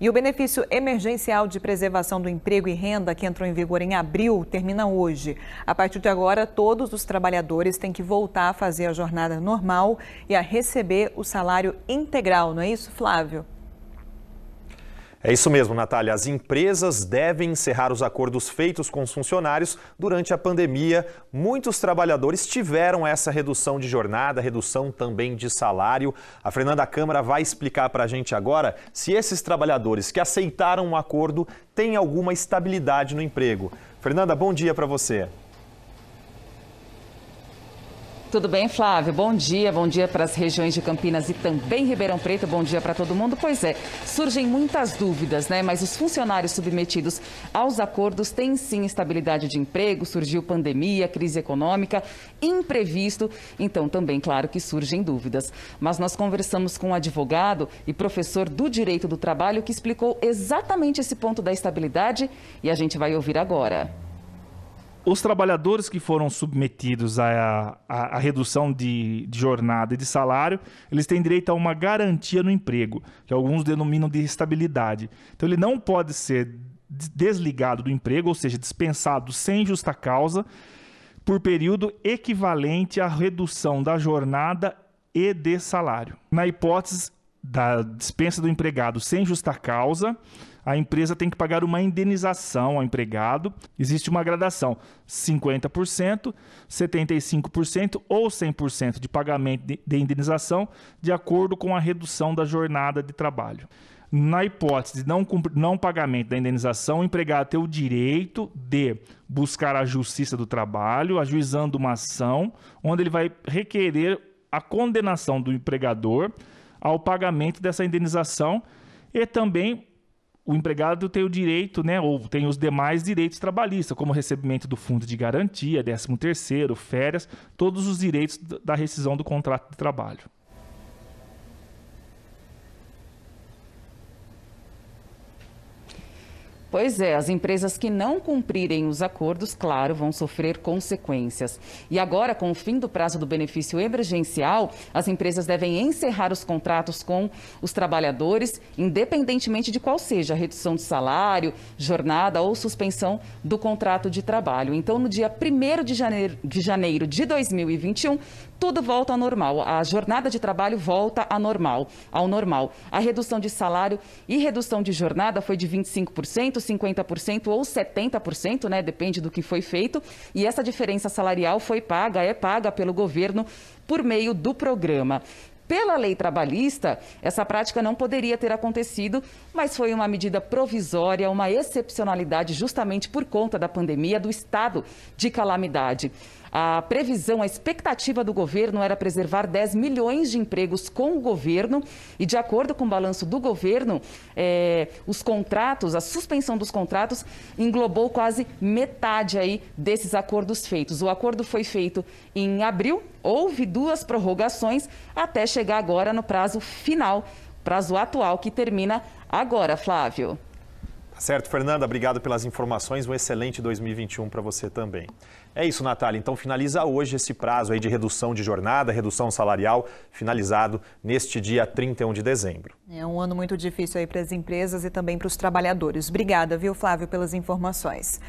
E o benefício emergencial de preservação do emprego e renda, que entrou em vigor em abril, termina hoje. A partir de agora, todos os trabalhadores têm que voltar a fazer a jornada normal e a receber o salário integral, não é isso, Flávio? É isso mesmo, Natália. As empresas devem encerrar os acordos feitos com os funcionários durante a pandemia. Muitos trabalhadores tiveram essa redução de jornada, redução também de salário. A Fernanda Câmara vai explicar para a gente agora se esses trabalhadores que aceitaram o um acordo têm alguma estabilidade no emprego. Fernanda, bom dia para você. Tudo bem, Flávio? Bom dia, bom dia para as regiões de Campinas e também Ribeirão Preto, bom dia para todo mundo. Pois é, surgem muitas dúvidas, né? Mas os funcionários submetidos aos acordos têm sim estabilidade de emprego, surgiu pandemia, crise econômica, imprevisto, então também, claro, que surgem dúvidas. Mas nós conversamos com um advogado e professor do Direito do Trabalho que explicou exatamente esse ponto da estabilidade e a gente vai ouvir agora os trabalhadores que foram submetidos à, redução de, de, jornada e de salário, eles têm direito a uma garantia no emprego, que alguns denominam de estabilidade. Então, ele não pode ser desligado do emprego, ou seja, dispensado sem justa causa, por período equivalente à redução da jornada e de salário. Na hipótese da dispensa do empregado sem justa causa, a empresa tem que pagar uma indenização ao empregado. Existe uma gradação: 50%, 75% ou 100% de pagamento de indenização, de acordo com a redução da jornada de trabalho. Na hipótese de não, não pagamento da indenização, o empregado tem o direito de buscar a justiça do trabalho, ajuizando uma ação, onde ele vai requerer a condenação do empregador ao pagamento dessa indenização e também o empregado tem o direito, né, ou tem os demais direitos trabalhistas, como recebimento do fundo de garantia, 13 terceiro, férias, todos os direitos da rescisão do contrato de trabalho. Pois é, as empresas que não cumprirem os acordos, claro, vão sofrer consequências. E agora, com o fim do prazo do benefício emergencial, as empresas devem encerrar os contratos com os trabalhadores, independentemente de qual seja a redução de salário, jornada ou suspensão do contrato de trabalho. Então, no dia 1 de janeiro, de janeiro de 2021, tudo volta ao normal. A jornada de trabalho volta ao normal, ao normal. A redução de salário e redução de jornada foi de 25% 50% ou 70%, né, depende do que foi feito, e essa diferença salarial foi paga, é paga pelo governo por meio do programa. Pela lei trabalhista, essa prática não poderia ter acontecido, mas foi uma medida provisória, uma excepcionalidade justamente por conta da pandemia do estado de calamidade. A previsão, a expectativa do governo era preservar 10 milhões de empregos com o governo e, de acordo com o balanço do governo, é, os contratos, a suspensão dos contratos englobou quase metade aí desses acordos feitos. O acordo foi feito em abril, houve duas prorrogações até chegar agora no prazo final, prazo atual que termina agora, Flávio. Certo, Fernanda, obrigado pelas informações. Um excelente 2021 para você também. É isso, Natália. Então finaliza hoje esse prazo aí de redução de jornada, redução salarial, finalizado neste dia 31 de dezembro. É um ano muito difícil aí para as empresas e também para os trabalhadores. Obrigada, viu, Flávio, pelas informações.